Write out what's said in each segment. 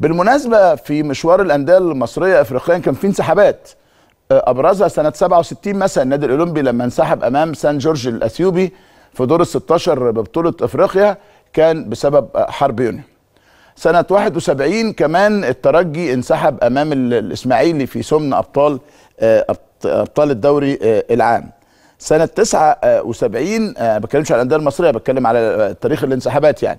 بالمناسبه في مشوار الانديه المصريه افريقيا كان في انسحابات آه، ابرزها سنه 67 مثلا النادي الاولمبي لما انسحب امام سان جورج الاثيوبي في دور ال 16 ببطوله افريقيا كان بسبب حرب يونيو سنه 71 كمان الترجي انسحب امام الاسماعيلي في سمن ابطال آه، ابطال الدوري آه، العام سنه 79 ما بتكلمش على الانديه المصريه بتكلم على تاريخ الانسحابات يعني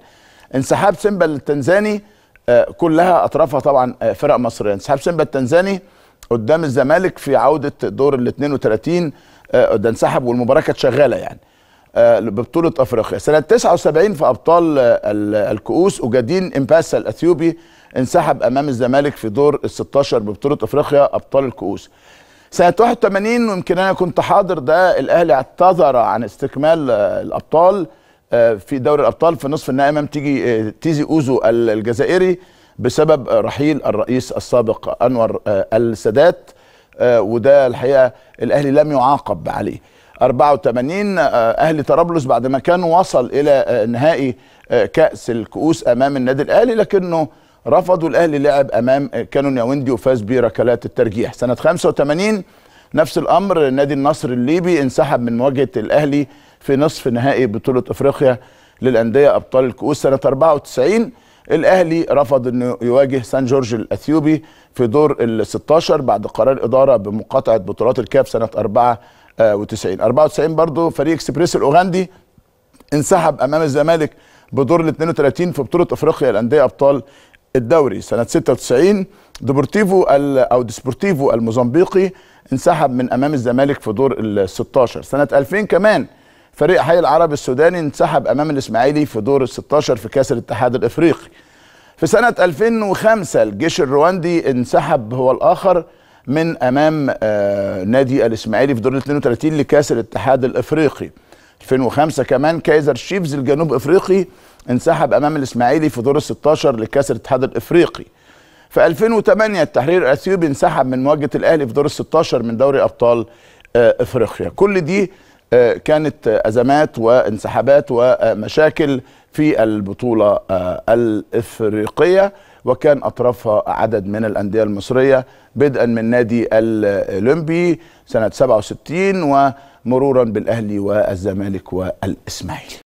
انسحاب سيمبا التنزاني آه، كلها اطرافها طبعا آه، فرق مصريه انسحاب سيمبا التنزاني قدام الزمالك في عوده دور ال 32 آه، ده انسحب والمباراه كانت شغاله يعني ببطوله افريقيا سنه 79 في ابطال الكؤوس اجادين امباسا الاثيوبي انسحب امام الزمالك في دور ال 16 ببطوله افريقيا ابطال الكؤوس سنه 81 ويمكن انا كنت حاضر ده الاهلي اعتذر عن استكمال الابطال آه، في دوري الابطال في نصف النهائي امام تيجي آه، تيزي اوزو الجزائري بسبب رحيل الرئيس السابق انور آه، السادات وده الحقيقه الاهلي لم يعاقب عليه 84 اهلي طرابلس بعد ما كان وصل الى نهائي كاس الكؤوس امام النادي الاهلي لكنه رفضوا الاهلي لعب امام كانون ياوندي وفاز بركلات الترجيح سنه 85 نفس الامر نادي النصر الليبي انسحب من مواجهه الاهلي في نصف نهائي بطوله افريقيا للانديه ابطال الكؤوس سنه 94 الاهلي رفض انه يواجه سان جورج الاثيوبي في دور ال 16 بعد قرار اداره بمقاطعه بطولات الكاف سنه 94 94 برضه فريق اكسبريس الاوغندي انسحب امام الزمالك بدور ال 32 في بطوله افريقيا الانديه ابطال الدوري سنه 96 ديبورتيفو او ديسبورتيفو الموزمبيقي انسحب من امام الزمالك في دور ال 16 سنه 2000 كمان فريق حي العرب السوداني انسحب امام الاسماعيلي في دور ال 16 في كاس الاتحاد الافريقي في سنه 2005 الجيش الرواندي انسحب هو الاخر من امام آه نادي الاسماعيلي في دور ال 32 لكاس الاتحاد الافريقي 2005 كمان كايزر شيفز الجنوب افريقي انسحب امام الاسماعيلي في دور ال 16 لكاس الاتحاد الافريقي في 2008 التحرير الاثيوبي انسحب من مواجهه الاهلي في دور ال 16 من دوري ابطال آه، افريقيا كل دي آه، كانت ازمات وانسحابات ومشاكل في البطوله آه، الافريقيه وكان اطرافها عدد من الانديه المصريه بدءا من نادي الاولمبي سنه 67 ومرورا بالاهلي والزمالك والاسماعيلي